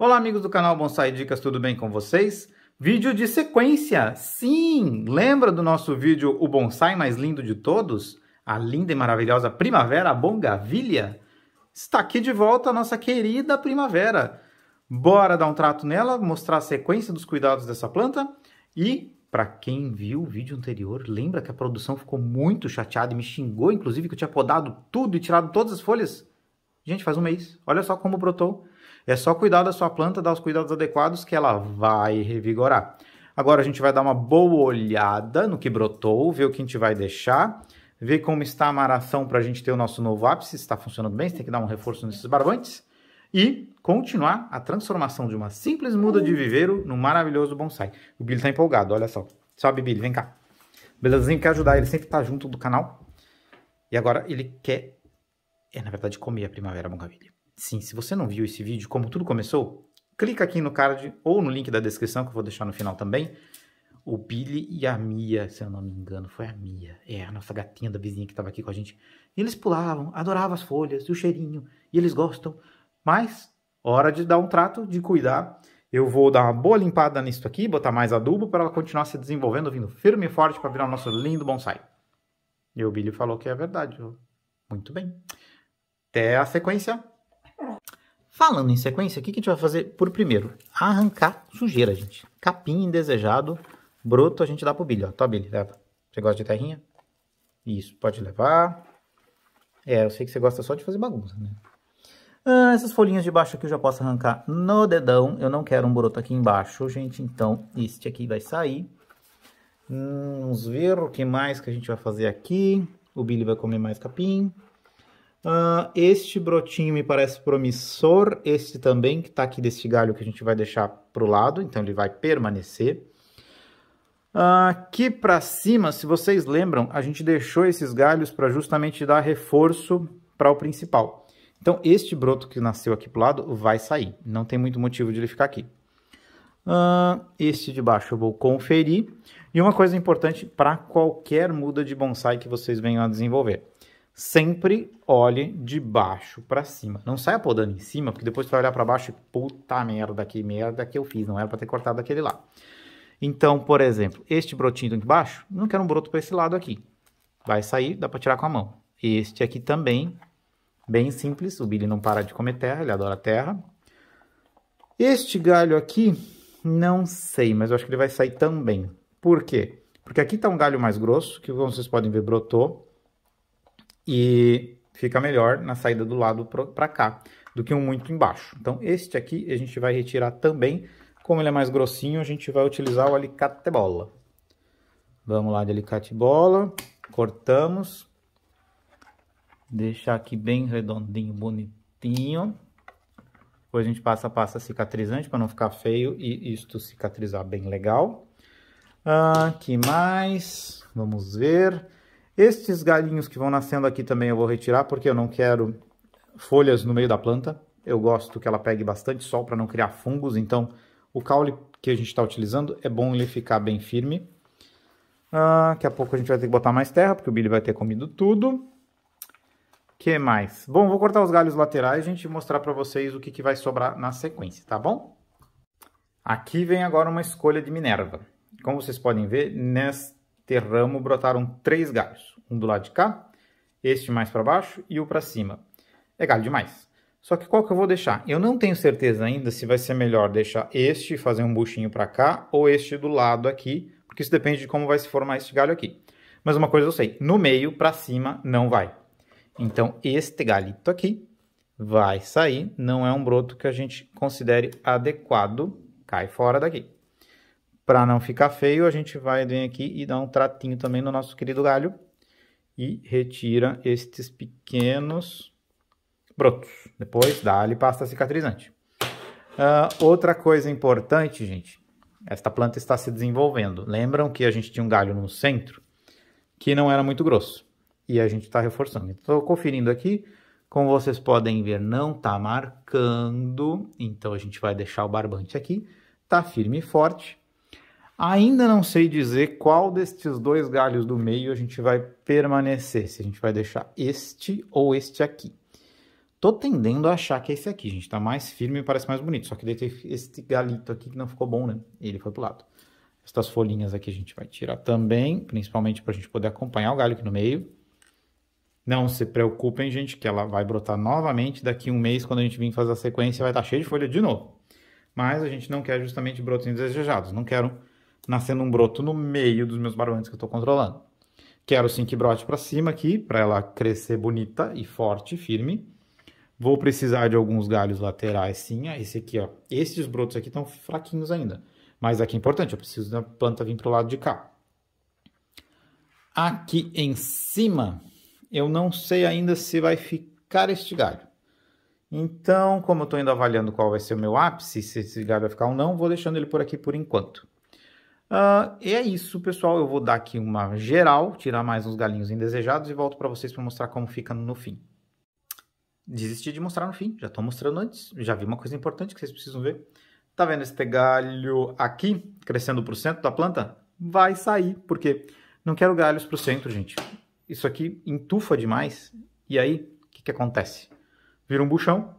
Olá, amigos do canal Bonsai Dicas, tudo bem com vocês? Vídeo de sequência, sim! Lembra do nosso vídeo O Bonsai Mais Lindo de Todos? A linda e maravilhosa Primavera a Bongavilha? Está aqui de volta a nossa querida Primavera. Bora dar um trato nela, mostrar a sequência dos cuidados dessa planta e... Para quem viu o vídeo anterior, lembra que a produção ficou muito chateada e me xingou, inclusive, que eu tinha podado tudo e tirado todas as folhas? Gente, faz um mês. Olha só como brotou. É só cuidar da sua planta, dar os cuidados adequados que ela vai revigorar. Agora a gente vai dar uma boa olhada no que brotou, ver o que a gente vai deixar, ver como está a maração para a gente ter o nosso novo ápice, se está funcionando bem, se tem que dar um reforço nesses barbantes. E continuar a transformação de uma simples muda de viveiro num maravilhoso bonsai. O Billy está empolgado, olha só. Sobe, Billy, vem cá. Belezinho quer ajudar, ele sempre está junto do canal. E agora ele quer, é na verdade, comer a primavera Mongavilha. Sim, se você não viu esse vídeo, como tudo começou, clica aqui no card ou no link da descrição que eu vou deixar no final também. O Billy e a Mia, se eu não me engano, foi a Mia. É, a nossa gatinha da vizinha que estava aqui com a gente. E eles pulavam, adoravam as folhas, o cheirinho, e eles gostam. Mas, hora de dar um trato, de cuidar. Eu vou dar uma boa limpada nisso aqui, botar mais adubo para ela continuar se desenvolvendo, vindo firme e forte para virar o nosso lindo bonsai. E o Billy falou que é verdade. Muito bem. Até a sequência. Falando em sequência, o que, a gente vai fazer por primeiro? Arrancar sujeira, gente. Capim indesejado, broto a gente dá pro Billy, ó. Tá, Billy, leva. Você gosta de terrinha? Isso, pode levar. É, eu sei que você gosta só de fazer bagunça, né? Ah, essas folhinhas de baixo aqui eu já posso arrancar no dedão. Eu não quero um broto aqui embaixo, gente. Então, este aqui vai sair. Hum, vamos ver o que mais que a gente vai fazer aqui. O Billy vai comer mais capim. Uh, este brotinho me parece promissor, este também que está aqui desse galho que a gente vai deixar para o lado, então ele vai permanecer. Uh, aqui para cima, se vocês lembram, a gente deixou esses galhos para justamente dar reforço para o principal. Então, este broto que nasceu aqui para o lado vai sair, não tem muito motivo de ele ficar aqui. Uh, este de baixo eu vou conferir. E uma coisa importante para qualquer muda de bonsai que vocês venham a desenvolver sempre olhe de baixo para cima. Não saia podando em cima, porque depois você vai olhar para baixo e puta merda, que merda que eu fiz, não era para ter cortado aquele lá. Então, por exemplo, este brotinho de baixo, não quero um broto para esse lado aqui. Vai sair, dá para tirar com a mão. Este aqui também, bem simples, o Billy não para de comer terra, ele adora terra. Este galho aqui, não sei, mas eu acho que ele vai sair também. Por quê? Porque aqui está um galho mais grosso, que como vocês podem ver, brotou e fica melhor na saída do lado para cá do que um muito embaixo. Então este aqui a gente vai retirar também, como ele é mais grossinho, a gente vai utilizar o alicate bola. Vamos lá de alicate bola, cortamos, deixar aqui bem redondinho, bonitinho. Depois a gente passa a pasta cicatrizante para não ficar feio e isto cicatrizar bem legal. Ah, que mais? Vamos ver. Estes galhinhos que vão nascendo aqui também eu vou retirar, porque eu não quero folhas no meio da planta. Eu gosto que ela pegue bastante sol para não criar fungos, então o caule que a gente está utilizando é bom ele ficar bem firme. Ah, daqui a pouco a gente vai ter que botar mais terra, porque o Billy vai ter comido tudo. que mais? Bom, vou cortar os galhos laterais, gente, e mostrar para vocês o que, que vai sobrar na sequência, tá bom? Aqui vem agora uma escolha de Minerva. Como vocês podem ver, nesta ter ramo, brotaram três galhos, um do lado de cá, este mais para baixo e o para cima. É galho demais. Só que qual que eu vou deixar? Eu não tenho certeza ainda se vai ser melhor deixar este fazer um buchinho para cá ou este do lado aqui, porque isso depende de como vai se formar este galho aqui. Mas uma coisa eu sei, no meio para cima não vai. Então este galhito aqui vai sair, não é um broto que a gente considere adequado, cai fora daqui. Para não ficar feio, a gente vai vir aqui e dá um tratinho também no nosso querido galho e retira estes pequenos brotos. Depois dá ali pasta cicatrizante. Uh, outra coisa importante, gente, esta planta está se desenvolvendo. Lembram que a gente tinha um galho no centro que não era muito grosso e a gente está reforçando. Estou conferindo aqui, como vocês podem ver, não está marcando, então a gente vai deixar o barbante aqui, está firme e forte. Ainda não sei dizer qual destes dois galhos do meio a gente vai permanecer, se a gente vai deixar este ou este aqui. Tô tendendo a achar que é esse aqui, gente. Tá mais firme e parece mais bonito. Só que daí esse este galito aqui que não ficou bom, né? Ele foi pro lado. Estas folhinhas aqui a gente vai tirar também, principalmente para a gente poder acompanhar o galho aqui no meio. Não se preocupem, gente, que ela vai brotar novamente daqui um mês, quando a gente vir fazer a sequência, vai estar tá cheio de folha de novo. Mas a gente não quer justamente brotos desejados. Não quero nascendo um broto no meio dos meus baroantes que eu estou controlando. Quero sim que brote para cima aqui, para ela crescer bonita e forte, firme. Vou precisar de alguns galhos laterais sim, ah, esse aqui, ó. Esses brotos aqui estão fraquinhos ainda, mas aqui é importante, eu preciso da planta vir para o lado de cá. Aqui em cima, eu não sei ainda se vai ficar este galho. Então, como eu estou ainda avaliando qual vai ser o meu ápice, se esse galho vai ficar ou não, vou deixando ele por aqui por enquanto. Uh, e é isso, pessoal. Eu vou dar aqui uma geral, tirar mais uns galinhos indesejados e volto para vocês para mostrar como fica no fim. Desisti de mostrar no fim, já estou mostrando antes. Já vi uma coisa importante que vocês precisam ver. Tá vendo esse galho aqui, crescendo para o centro da planta? Vai sair, porque não quero galhos para o centro, gente. Isso aqui entufa demais. E aí, o que, que acontece? Vira um buchão,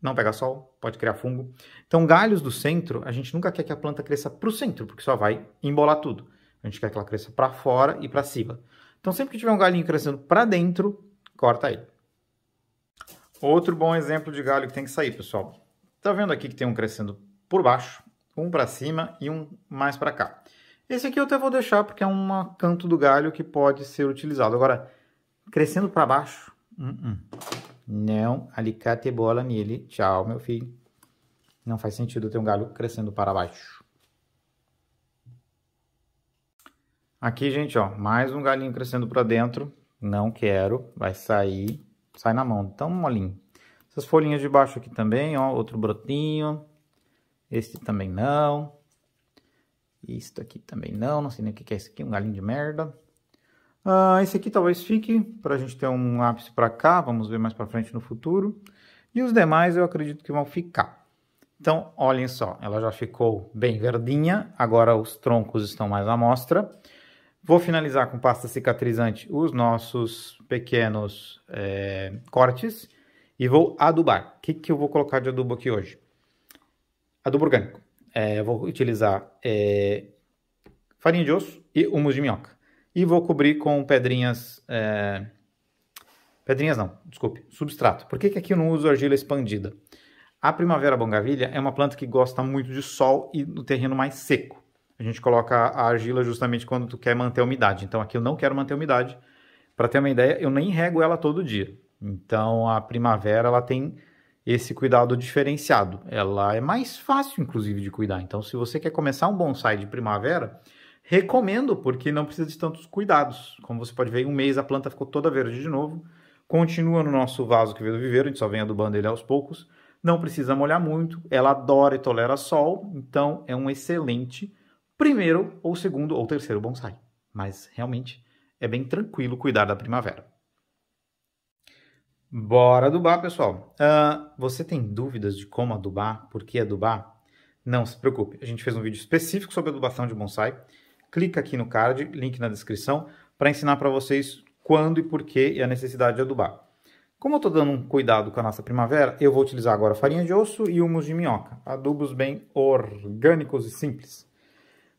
não pega sol, pode criar fungo. Então, galhos do centro, a gente nunca quer que a planta cresça para o centro, porque só vai embolar tudo. A gente quer que ela cresça para fora e para cima. Então, sempre que tiver um galhinho crescendo para dentro, corta ele. Outro bom exemplo de galho que tem que sair, pessoal. Está vendo aqui que tem um crescendo por baixo, um para cima e um mais para cá. Esse aqui eu até vou deixar porque é um canto do galho que pode ser utilizado. Agora, crescendo para baixo, uh -uh. Não, alicate, bola, nele. Tchau, meu filho. Não faz sentido ter um galho crescendo para baixo. Aqui, gente, ó, mais um galinho crescendo para dentro. Não quero, vai sair, sai na mão, tão molinho. Essas folhinhas de baixo aqui também, ó, outro brotinho. Este também não. Isto aqui também não, não sei nem o que é isso aqui, um galinho de merda. Uh, esse aqui talvez fique para a gente ter um ápice para cá, vamos ver mais para frente no futuro. E os demais eu acredito que vão ficar. Então, olhem só, ela já ficou bem verdinha, agora os troncos estão mais à mostra. Vou finalizar com pasta cicatrizante os nossos pequenos é, cortes e vou adubar. O que, que eu vou colocar de adubo aqui hoje? Adubo orgânico. É, eu vou utilizar é, farinha de osso e humus de minhoca. E vou cobrir com pedrinhas. É... Pedrinhas não, desculpe, substrato. Por que, que aqui eu não uso argila expandida? A primavera bongavilha é uma planta que gosta muito de sol e do terreno mais seco. A gente coloca a argila justamente quando tu quer manter a umidade. Então aqui eu não quero manter a umidade. Para ter uma ideia, eu nem rego ela todo dia. Então a primavera ela tem esse cuidado diferenciado. Ela é mais fácil, inclusive, de cuidar. Então, se você quer começar um bonsai de primavera, Recomendo, porque não precisa de tantos cuidados. Como você pode ver, em um mês a planta ficou toda verde de novo. Continua no nosso vaso que veio do viveiro, a gente só vem adubando ele aos poucos. Não precisa molhar muito, ela adora e tolera sol, então é um excelente primeiro ou segundo ou terceiro bonsai. Mas realmente é bem tranquilo cuidar da primavera. Bora adubar, pessoal. Uh, você tem dúvidas de como adubar, por que adubar? Não se preocupe, a gente fez um vídeo específico sobre adubação de bonsai clica aqui no card, link na descrição, para ensinar para vocês quando e por que e a necessidade de adubar. Como eu estou dando um cuidado com a nossa primavera, eu vou utilizar agora farinha de osso e humus de minhoca, adubos bem orgânicos e simples.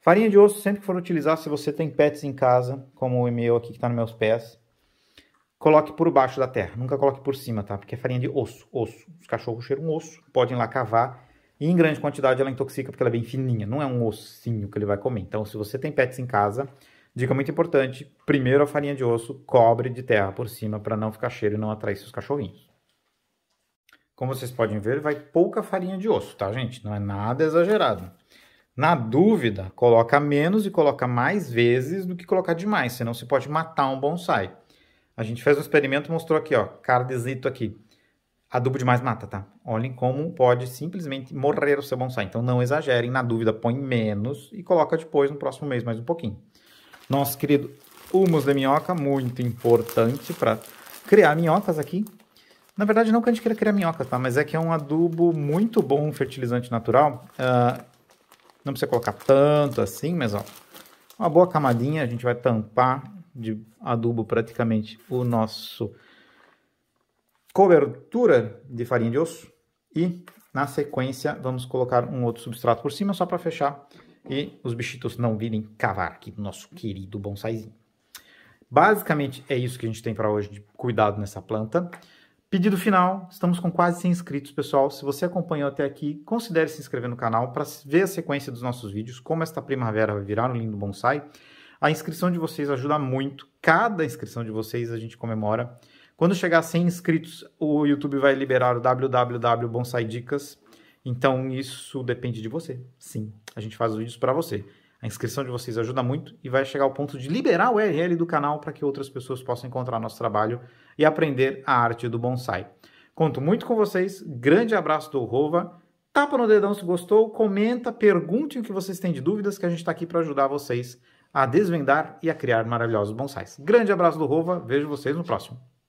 Farinha de osso sempre que for utilizar, se você tem pets em casa, como o meu aqui que está nos meus pés, coloque por baixo da terra, nunca coloque por cima, tá? Porque é farinha de osso, osso. Os cachorros cheiram osso, podem lá cavar e em grande quantidade ela intoxica porque ela é bem fininha, não é um ossinho que ele vai comer. Então, se você tem pets em casa, dica muito importante: primeiro a farinha de osso, cobre de terra por cima para não ficar cheiro e não atrair seus cachorrinhos. Como vocês podem ver, vai pouca farinha de osso, tá, gente? Não é nada exagerado. Na dúvida, coloca menos e coloca mais vezes do que colocar demais, senão você pode matar um bonsai. A gente fez um experimento, mostrou aqui, ó, cardezito aqui. Adubo demais mata, tá? Olhem como pode simplesmente morrer o seu bonsai. Então não exagerem, na dúvida põe menos e coloca depois no próximo mês mais um pouquinho. Nosso querido humus de minhoca, muito importante para criar minhocas aqui. Na verdade, não que a gente queira criar minhocas, tá? Mas é que é um adubo muito bom, um fertilizante natural. Uh, não precisa colocar tanto assim, mas ó, uma boa camadinha, a gente vai tampar de adubo praticamente o nosso cobertura de farinha de osso e na sequência vamos colocar um outro substrato por cima só para fechar e os bichitos não virem cavar aqui no nosso querido bonsaizinho. Basicamente é isso que a gente tem para hoje de cuidado nessa planta. Pedido final, estamos com quase 100 inscritos, pessoal. Se você acompanhou até aqui, considere se inscrever no canal para ver a sequência dos nossos vídeos, como esta primavera vai virar um lindo bonsai. A inscrição de vocês ajuda muito. Cada inscrição de vocês a gente comemora quando chegar a 100 inscritos, o YouTube vai liberar o www Bonsai Dicas. Então isso depende de você. Sim, a gente faz os vídeos para você. A inscrição de vocês ajuda muito e vai chegar ao ponto de liberar o URL do canal para que outras pessoas possam encontrar nosso trabalho e aprender a arte do bonsai. Conto muito com vocês. Grande abraço do Rova. Tapa no dedão se gostou, comenta, pergunte o que vocês têm de dúvidas, que a gente está aqui para ajudar vocês a desvendar e a criar maravilhosos bonsais. Grande abraço do Rova, vejo vocês no próximo.